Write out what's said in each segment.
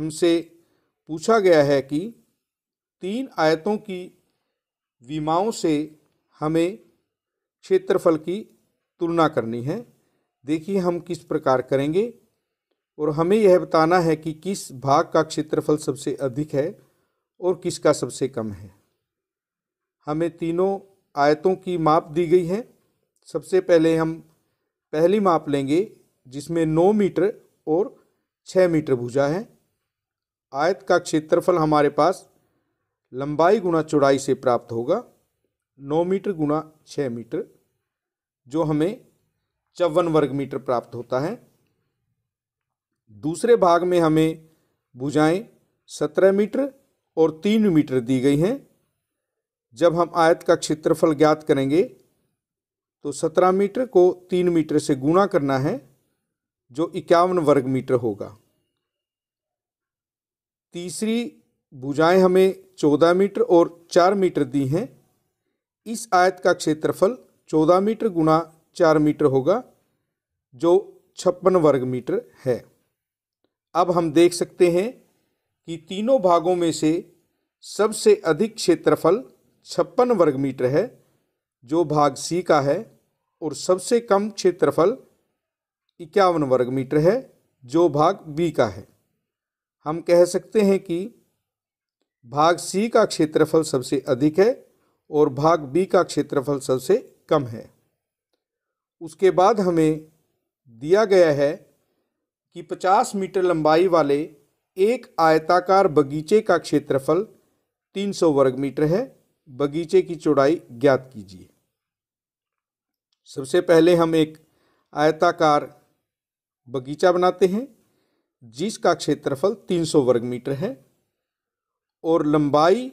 हमसे पूछा गया है कि तीन आयतों की विमाओं से हमें क्षेत्रफल की तुलना करनी है देखिए हम किस प्रकार करेंगे और हमें यह बताना है कि किस भाग का क्षेत्रफल सबसे अधिक है और किसका सबसे कम है हमें तीनों आयतों की माप दी गई है सबसे पहले हम पहली माप लेंगे जिसमें नौ मीटर और छः मीटर भुजा है आयत का क्षेत्रफल हमारे पास लंबाई गुणा चौड़ाई से प्राप्त होगा नौ मीटर गुणा छ मीटर जो हमें चौवन वर्ग मीटर प्राप्त होता है दूसरे भाग में हमें भुजाएं सत्रह मीटर और तीन मीटर दी गई हैं जब हम आयत का क्षेत्रफल ज्ञात करेंगे तो सत्रह मीटर को तीन मीटर से गुणा करना है जो इक्यावन वर्ग मीटर होगा तीसरी भुजाएं हमें चौदह मीटर और चार मीटर दी हैं इस आयत का क्षेत्रफल चौदह मीटर गुणा चार मीटर होगा जो छप्पन वर्ग मीटर है अब हम देख सकते हैं कि तीनों भागों में से सबसे अधिक क्षेत्रफल छप्पन वर्ग मीटर है जो भाग सी का है और सबसे कम क्षेत्रफल इक्यावन वर्ग मीटर है जो भाग बी का है हम कह सकते हैं कि भाग सी का क्षेत्रफल सबसे अधिक है और भाग बी का क्षेत्रफल सबसे कम है उसके बाद हमें दिया गया है कि 50 मीटर लंबाई वाले एक आयताकार बगीचे का क्षेत्रफल 300 वर्ग मीटर है बगीचे की चौड़ाई ज्ञात कीजिए सबसे पहले हम एक आयताकार बगीचा बनाते हैं जिसका क्षेत्रफल 300 वर्ग मीटर है और लंबाई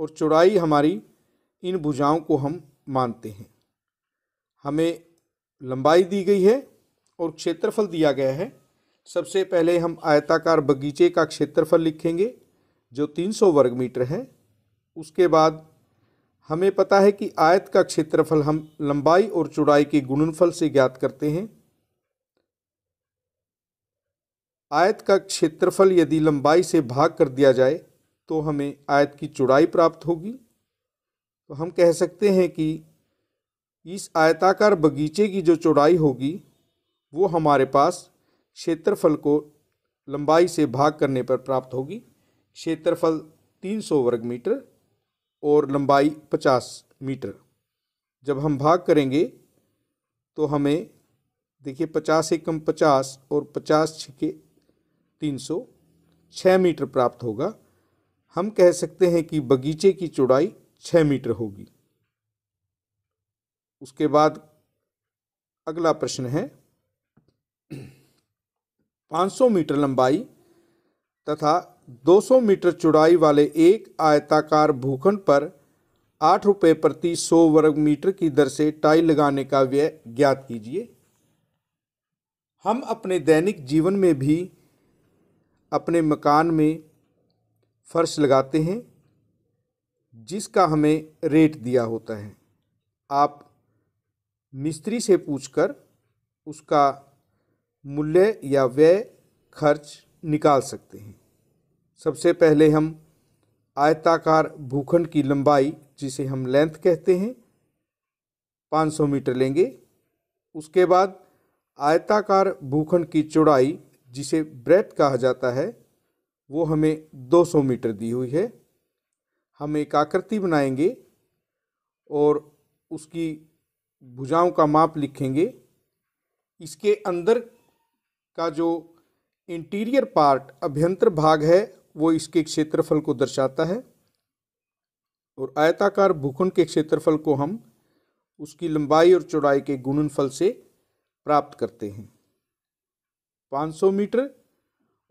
और चौड़ाई हमारी इन भुजाओं को हम मानते हैं हमें लंबाई दी गई है और क्षेत्रफल दिया गया है सबसे पहले हम आयताकार बगीचे का क्षेत्रफल लिखेंगे जो 300 वर्ग मीटर है उसके बाद हमें पता है कि आयत का क्षेत्रफल हम लंबाई और चौड़ाई के गुणनफल से ज्ञात करते हैं आयत का क्षेत्रफल यदि लंबाई से भाग कर दिया जाए तो हमें आयत की चौड़ाई प्राप्त होगी तो हम कह सकते हैं कि इस आयताकार बगीचे की जो चौड़ाई होगी वो हमारे पास क्षेत्रफल को लंबाई से भाग करने पर प्राप्त होगी क्षेत्रफल 300 वर्ग मीटर और लंबाई 50 मीटर जब हम भाग करेंगे तो हमें देखिए पचास एकम पचास और पचास छिके 306 मीटर प्राप्त होगा हम कह सकते हैं कि बगीचे की चौड़ाई 6 मीटर होगी उसके बाद अगला प्रश्न है 500 मीटर लंबाई तथा 200 मीटर चौड़ाई वाले एक आयताकार भूखंड पर आठ रुपये प्रति सौ वर्ग मीटर की दर से टाइल लगाने का व्यय ज्ञात कीजिए हम अपने दैनिक जीवन में भी अपने मकान में फर्श लगाते हैं जिसका हमें रेट दिया होता है आप मिस्त्री से पूछकर उसका मूल्य या व्यय खर्च निकाल सकते हैं सबसे पहले हम आयताकार भूखंड की लंबाई जिसे हम लेंथ कहते हैं 500 मीटर लेंगे उसके बाद आयताकार भूखंड की चौड़ाई जिसे ब्रेथ कहा जाता है वो हमें 200 मीटर दी हुई है हम एक आकृति बनाएंगे और उसकी भुजाओं का माप लिखेंगे इसके अंदर का जो इंटीरियर पार्ट अभ्यंतर भाग है वो इसके क्षेत्रफल को दर्शाता है और आयताकार भूखंड के क्षेत्रफल को हम उसकी लंबाई और चौड़ाई के गुणनफल से प्राप्त करते हैं 500 मीटर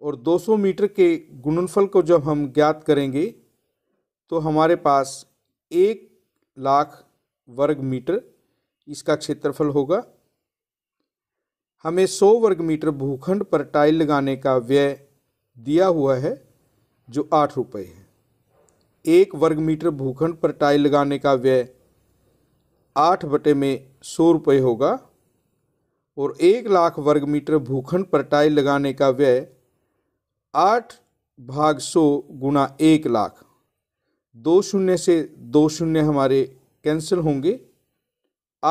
और 200 मीटर के गुणनफल को जब हम ज्ञात करेंगे तो हमारे पास एक लाख वर्ग मीटर इसका क्षेत्रफल होगा हमें 100 वर्ग मीटर भूखंड पर टाइल लगाने का व्यय दिया हुआ है जो आठ रुपये है एक वर्ग मीटर भूखंड पर टाइल लगाने का व्यय आठ बटे में सौ रुपये होगा और एक लाख वर्ग मीटर भूखंड पर टाइल लगाने का व्यय आठ भाग सौ गुणा एक लाख दो शून्य से दो शून्य हमारे कैंसिल होंगे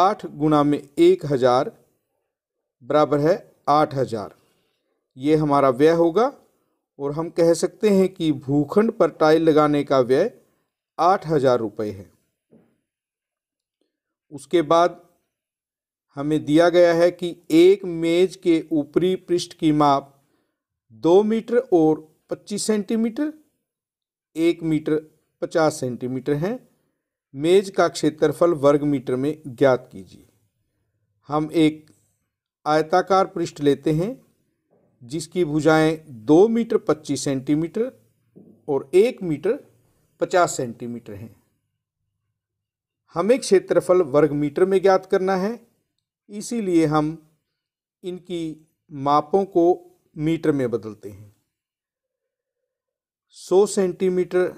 आठ गुणा में एक हज़ार बराबर है आठ हज़ार ये हमारा व्यय होगा और हम कह सकते हैं कि भूखंड पर टाइल लगाने का व्यय आठ हज़ार रुपये है उसके बाद हमें दिया गया है कि एक मेज के ऊपरी पृष्ठ की माप दो मीटर और पच्चीस सेंटीमीटर एक मीटर पचास सेंटीमीटर है मेज का क्षेत्रफल वर्ग मीटर में ज्ञात कीजिए हम एक आयताकार पृष्ठ लेते हैं जिसकी भुजाएं दो मीटर पच्चीस सेंटीमीटर और एक मीटर पचास सेंटीमीटर हैं हमें क्षेत्रफल वर्ग मीटर में ज्ञात करना है इसीलिए हम इनकी मापों को मीटर में बदलते हैं 100 सेंटीमीटर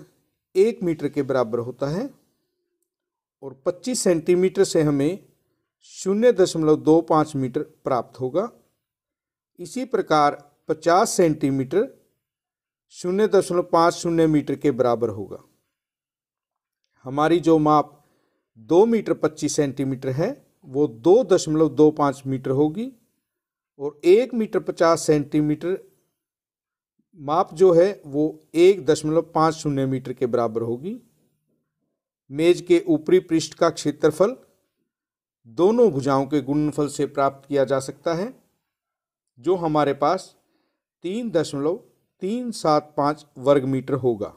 एक मीटर के बराबर होता है और 25 सेंटीमीटर से हमें शून्य दशमलव दो पाँच मीटर प्राप्त होगा इसी प्रकार 50 सेंटीमीटर शून्य दशमलव पाँच शून्य मीटर के बराबर होगा हमारी जो माप दो मीटर पच्चीस सेंटीमीटर है वो दो दशमलव दो पाँच मीटर होगी और एक मीटर पचास सेंटीमीटर माप जो है वो एक दशमलव पाँच शून्य मीटर के बराबर होगी मेज के ऊपरी पृष्ठ का क्षेत्रफल दोनों भुजाओं के गुणनफल से प्राप्त किया जा सकता है जो हमारे पास तीन दशमलव तीन सात पाँच वर्ग मीटर होगा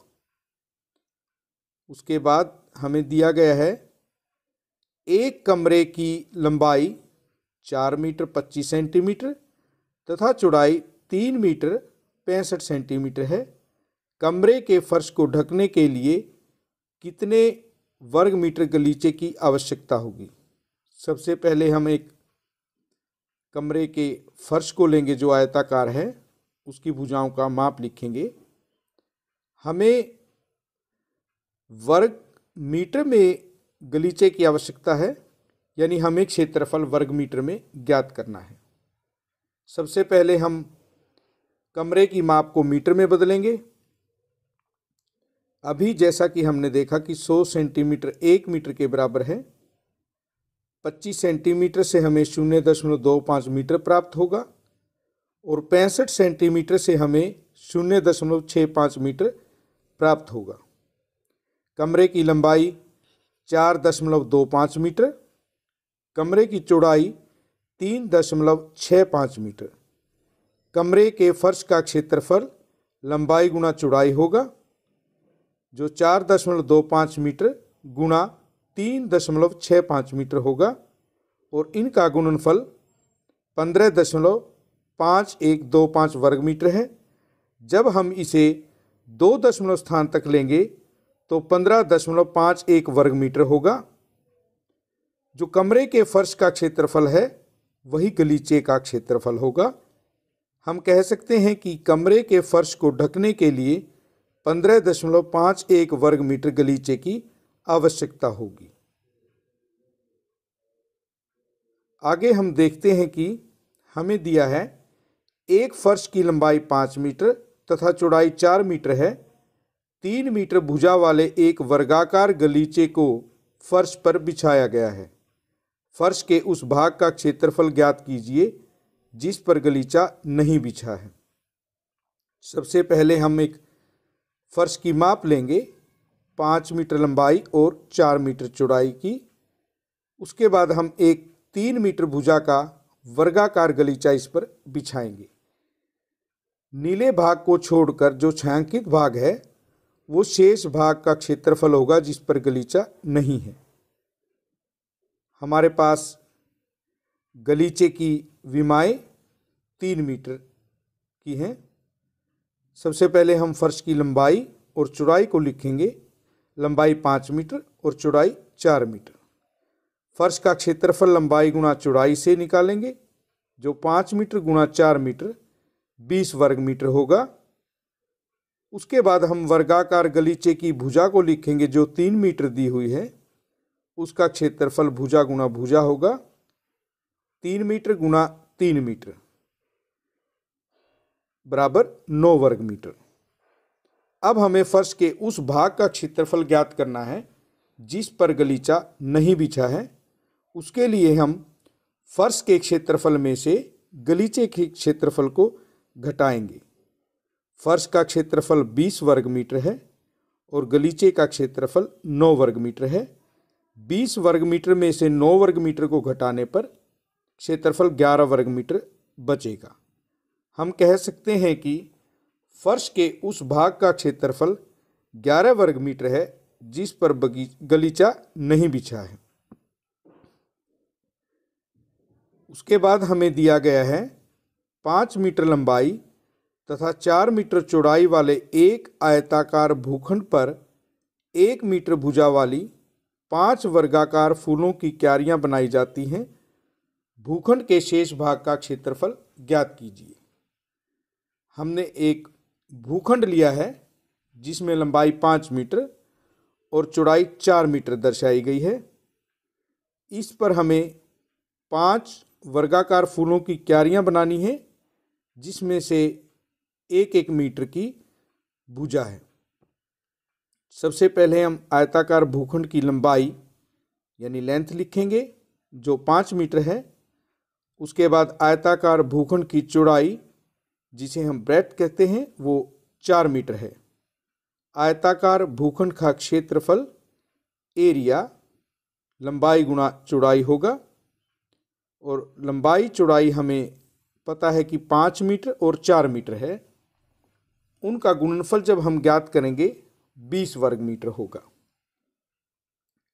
उसके बाद हमें दिया गया है एक कमरे की लंबाई चार मीटर पच्चीस सेंटीमीटर तथा चौड़ाई तीन मीटर पैंसठ सेंटीमीटर है कमरे के फर्श को ढकने के लिए कितने वर्ग मीटर गलीचे की आवश्यकता होगी सबसे पहले हम एक कमरे के फर्श को लेंगे जो आयताकार है उसकी भुजाओं का माप लिखेंगे हमें वर्ग मीटर में गलीचे की आवश्यकता है यानी हमें क्षेत्रफल वर्ग मीटर में ज्ञात करना है सबसे पहले हम कमरे की माप को मीटर में बदलेंगे अभी जैसा कि हमने देखा कि 100 सेंटीमीटर एक मीटर के बराबर है 25 सेंटीमीटर से हमें शून्य दशमलव दो पाँच मीटर प्राप्त होगा और पैंसठ सेंटीमीटर से हमें शून्य दशमलव छः पाँच मीटर प्राप्त होगा कमरे की लंबाई चार दशमलव दो पाँच मीटर कमरे की चौड़ाई तीन दशमलव छः पाँच मीटर कमरे के फर्श का क्षेत्रफल लंबाई गुणा चौड़ाई होगा जो चार दशमलव दो पाँच मीटर गुणा तीन दशमलव छः पाँच मीटर होगा और इनका गुणनफल पंद्रह दशमलव पाँच एक दो पाँच वर्ग मीटर है जब हम इसे दो दशमलव स्थान तक लेंगे तो पंद्रह दशमलव पाँच एक वर्ग मीटर होगा जो कमरे के फर्श का क्षेत्रफल है वही गलीचे का क्षेत्रफल होगा हम कह सकते हैं कि कमरे के फर्श को ढकने के लिए पंद्रह दशमलव पाँच एक वर्ग मीटर गलीचे की आवश्यकता होगी आगे हम देखते हैं कि हमें दिया है एक फर्श की लंबाई पाँच मीटर तथा चौड़ाई चार मीटर है तीन मीटर भुजा वाले एक वर्गाकार गलीचे को फर्श पर बिछाया गया है फर्श के उस भाग का क्षेत्रफल ज्ञात कीजिए जिस पर गलीचा नहीं बिछा है सबसे पहले हम एक फर्श की माप लेंगे पाँच मीटर लंबाई और चार मीटर चौड़ाई की उसके बाद हम एक तीन मीटर भुजा का वर्गाकार गलीचा इस पर बिछाएंगे नीले भाग को छोड़कर जो छायांकित भाग है वो शेष भाग का क्षेत्रफल होगा जिस पर गलीचा नहीं है हमारे पास गलीचे की विमाएँ तीन मीटर की हैं सबसे पहले हम फर्श की लंबाई और चौड़ाई को लिखेंगे लंबाई पाँच मीटर और चौड़ाई चार मीटर फर्श का क्षेत्रफल लंबाई गुणा चौड़ाई से निकालेंगे जो पाँच मीटर गुणा चार मीटर बीस वर्ग मीटर होगा उसके बाद हम वर्गाकार गलीचे की भुजा को लिखेंगे जो तीन मीटर दी हुई है उसका क्षेत्रफल भुजा गुना भुजा होगा तीन मीटर गुना तीन मीटर बराबर नौ वर्ग मीटर अब हमें फर्श के उस भाग का क्षेत्रफल ज्ञात करना है जिस पर गलीचा नहीं बिछा है उसके लिए हम फर्श के क्षेत्रफल में से गलीचे के क्षेत्रफल को घटाएंगे फर्श का क्षेत्रफल 20 वर्ग मीटर है और गलीचे का क्षेत्रफल 9 वर्ग मीटर है 20 वर्ग मीटर में से 9 वर्ग मीटर को घटाने पर क्षेत्रफल 11 वर्ग मीटर बचेगा हम कह सकते हैं कि फर्श के उस भाग का क्षेत्रफल 11 वर्ग मीटर है जिस पर गलीचा नहीं बिछा है उसके बाद हमें दिया गया है पाँच मीटर लंबाई तथा चार मीटर चौड़ाई वाले एक आयताकार भूखंड पर एक मीटर भुजा वाली पांच वर्गाकार फूलों की क्यारियां बनाई जाती हैं भूखंड के शेष भाग का क्षेत्रफल ज्ञात कीजिए हमने एक भूखंड लिया है जिसमें लंबाई पाँच मीटर और चौड़ाई चार मीटर दर्शाई गई है इस पर हमें पाँच वर्गाकार फूलों की क्यारियाँ बनानी है जिसमें से एक एक मीटर की भुजा है सबसे पहले हम आयताकार भूखंड की लंबाई यानी लेंथ लिखेंगे जो पाँच मीटर है उसके बाद आयताकार भूखंड की चौड़ाई जिसे हम ब्रेथ कहते हैं वो चार मीटर है आयताकार भूखंड का क्षेत्रफल एरिया लंबाई गुणा चौड़ाई होगा और लंबाई चौड़ाई हमें पता है कि पाँच मीटर और चार मीटर है उनका गुणनफल जब हम ज्ञात करेंगे बीस वर्ग मीटर होगा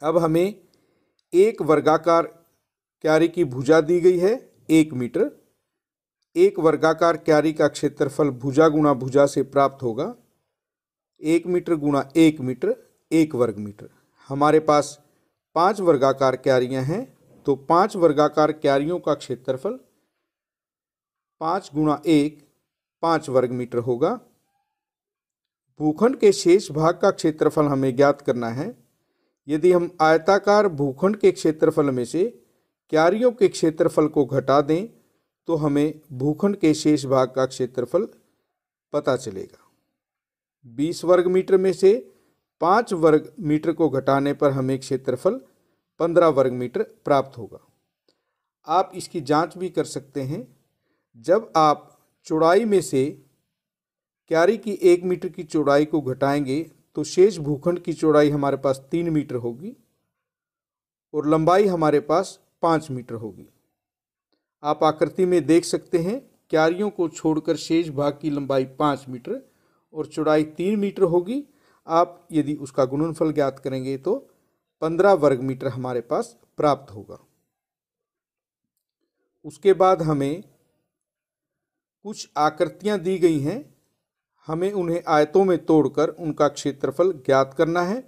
अब हमें एक वर्गाकार क्यारी की भुजा दी गई है एक मीटर एक वर्गाकार क्यारी का क्षेत्रफल भुजा गुणा भुजा से प्राप्त होगा एक मीटर गुणा एक मीटर एक वर्ग मीटर हमारे पास पांच वर्गाकार क्यारियां हैं तो पांच वर्गाकार क्यारियों का क्षेत्रफल पाँच गुणा एक पाँच वर्ग मीटर होगा भूखंड के शेष भाग का क्षेत्रफल हमें ज्ञात करना है यदि हम आयताकार भूखंड के क्षेत्रफल में से क्यारियों के क्षेत्रफल को घटा दें तो हमें भूखंड के शेष भाग का क्षेत्रफल पता चलेगा बीस वर्ग मीटर में से पाँच वर्ग मीटर को घटाने पर हमें क्षेत्रफल पंद्रह वर्ग मीटर प्राप्त होगा आप इसकी जांच भी कर सकते हैं जब आप चौड़ाई में से क्यारी की एक मीटर की चौड़ाई को घटाएंगे तो शेष भूखंड की चौड़ाई हमारे पास तीन मीटर होगी और लंबाई हमारे पास पाँच मीटर होगी आप आकृति में देख सकते हैं क्यारियों को छोड़कर शेष भाग की लंबाई पाँच मीटर और चौड़ाई तीन मीटर होगी आप यदि उसका गुणनफल ज्ञात करेंगे तो पंद्रह वर्ग मीटर हमारे पास प्राप्त होगा उसके बाद हमें कुछ आकृतियां दी गई हैं हमें उन्हें आयतों में तोड़कर उनका क्षेत्रफल ज्ञात करना है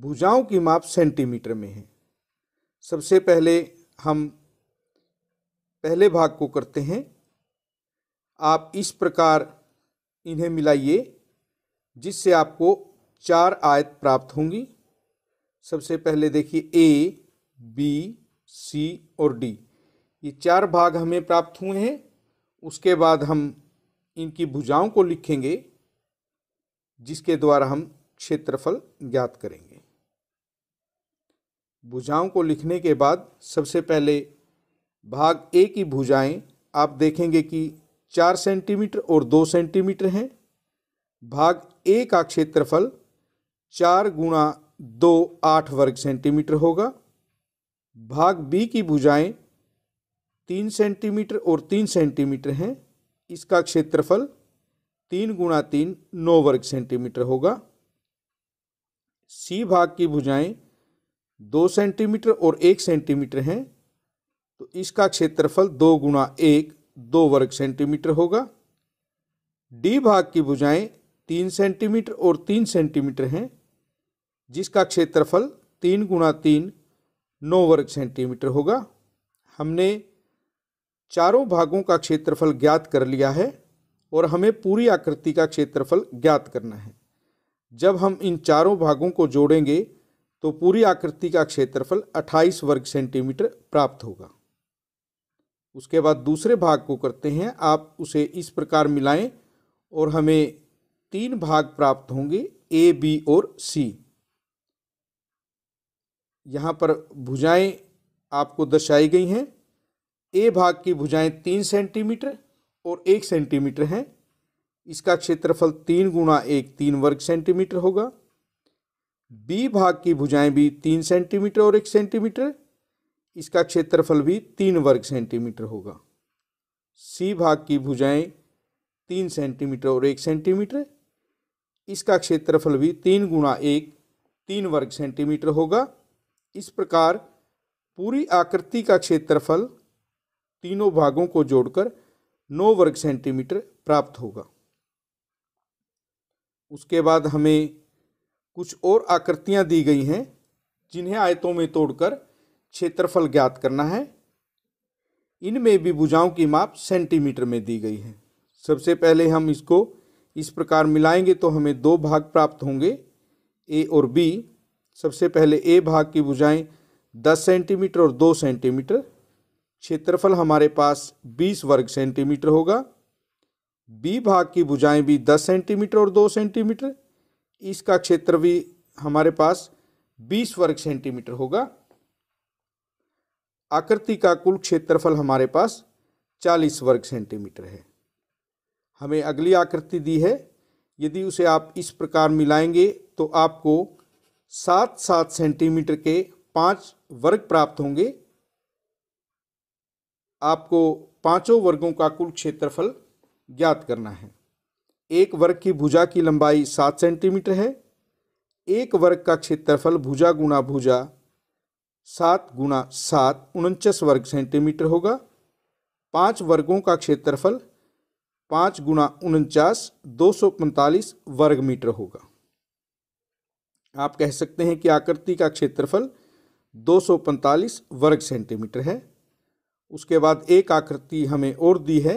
भुजाओं की माप सेंटीमीटर में है सबसे पहले हम पहले भाग को करते हैं आप इस प्रकार इन्हें मिलाइए जिससे आपको चार आयत प्राप्त होंगी सबसे पहले देखिए ए बी सी और डी ये चार भाग हमें प्राप्त हुए हैं उसके बाद हम इनकी भुजाओं को लिखेंगे जिसके द्वारा हम क्षेत्रफल ज्ञात करेंगे भुजाओं को लिखने के बाद सबसे पहले भाग ए की भुजाएं आप देखेंगे कि चार सेंटीमीटर और दो सेंटीमीटर हैं भाग ए का क्षेत्रफल चार गुणा दो आठ वर्ग सेंटीमीटर होगा भाग बी की भुजाएं तीन सेंटीमीटर और तीन सेंटीमीटर हैं इसका क्षेत्रफल तीन गुणा तीन नौ वर्ग सेंटीमीटर होगा सी भाग की भुजाएं दो सेंटीमीटर और एक सेंटीमीटर हैं तो इसका क्षेत्रफल दो गुणा एक दो वर्ग सेंटीमीटर होगा डी भाग की भुजाएं तीन सेंटीमीटर और तीन सेंटीमीटर हैं जिसका क्षेत्रफल तीन गुणा तीन नौ वर्ग सेंटीमीटर होगा हमने चारों भागों का क्षेत्रफल ज्ञात कर लिया है और हमें पूरी आकृति का क्षेत्रफल ज्ञात करना है जब हम इन चारों भागों को जोड़ेंगे तो पूरी आकृति का क्षेत्रफल 28 वर्ग सेंटीमीटर प्राप्त होगा उसके बाद दूसरे भाग को करते हैं आप उसे इस प्रकार मिलाएं और हमें तीन भाग प्राप्त होंगे ए बी और सी यहाँ पर भुजाएं आपको दर्शाई गई हैं ए भाग की भुजाएं तीन सेंटीमीटर और एक सेंटीमीटर हैं इसका क्षेत्रफल तीन गुणा एक तीन वर्ग सेंटीमीटर होगा बी भाग की भुजाएं भी तीन सेंटीमीटर और एक सेंटीमीटर इसका क्षेत्रफल भी तीन वर्ग सेंटीमीटर होगा सी भाग की भुजाएं तीन सेंटीमीटर और एक सेंटीमीटर इसका क्षेत्रफल भी तीन गुणा एक तीन वर्ग सेंटीमीटर होगा इस प्रकार पूरी आकृति का क्षेत्रफल तीनों भागों को जोड़कर नौ वर्ग सेंटीमीटर प्राप्त होगा उसके बाद हमें कुछ और आकृतियां दी गई हैं जिन्हें आयतों में तोड़कर क्षेत्रफल ज्ञात करना है इनमें भी भुजाओं की माप सेंटीमीटर में दी गई है सबसे पहले हम इसको इस प्रकार मिलाएंगे तो हमें दो भाग प्राप्त होंगे ए और बी सबसे पहले ए भाग की भुजाएं दस सेंटीमीटर और दो सेंटीमीटर क्षेत्रफल हमारे पास बीस वर्ग सेंटीमीटर होगा बी भाग की भुजाएं भी दस सेंटीमीटर और दो सेंटीमीटर इसका क्षेत्र भी हमारे पास बीस वर्ग सेंटीमीटर होगा आकृति का कुल क्षेत्रफल हमारे पास चालीस वर्ग सेंटीमीटर है हमें अगली आकृति दी है यदि उसे आप इस प्रकार मिलाएंगे तो आपको सात सात सेंटीमीटर के पाँच वर्ग प्राप्त होंगे आपको पांचों वर्गों का कुल क्षेत्रफल ज्ञात करना है एक वर्ग की भुजा की लंबाई सात सेंटीमीटर है एक वर्ग का क्षेत्रफल भुजा गुणा भुजा सात गुणा सात उनचास वर्ग सेंटीमीटर होगा पांच वर्गों का क्षेत्रफल पाँच गुणा उनचास दो सौ पैंतालीस वर्ग मीटर होगा आप कह सकते हैं कि आकृति का क्षेत्रफल दो सौ पैंतालीस वर्ग सेंटीमीटर है उसके बाद एक आकृति हमें और दी है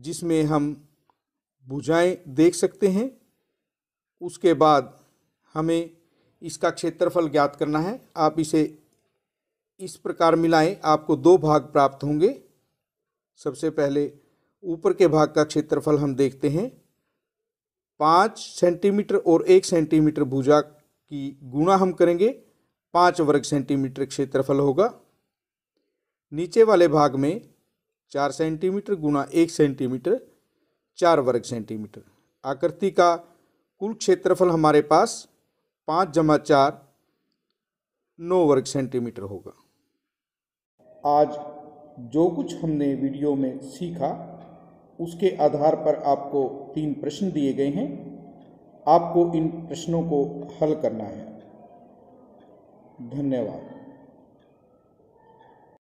जिसमें हम भुजाएं देख सकते हैं उसके बाद हमें इसका क्षेत्रफल ज्ञात करना है आप इसे इस प्रकार मिलाएं आपको दो भाग प्राप्त होंगे सबसे पहले ऊपर के भाग का क्षेत्रफल हम देखते हैं पाँच सेंटीमीटर और एक सेंटीमीटर भुजा की गुणा हम करेंगे पाँच वर्ग सेंटीमीटर क्षेत्रफल होगा नीचे वाले भाग में चार सेंटीमीटर गुना एक सेंटीमीटर चार वर्ग सेंटीमीटर आकृति का कुल क्षेत्रफल हमारे पास पाँच जमा चार नौ वर्ग सेंटीमीटर होगा आज जो कुछ हमने वीडियो में सीखा उसके आधार पर आपको तीन प्रश्न दिए गए हैं आपको इन प्रश्नों को हल करना है धन्यवाद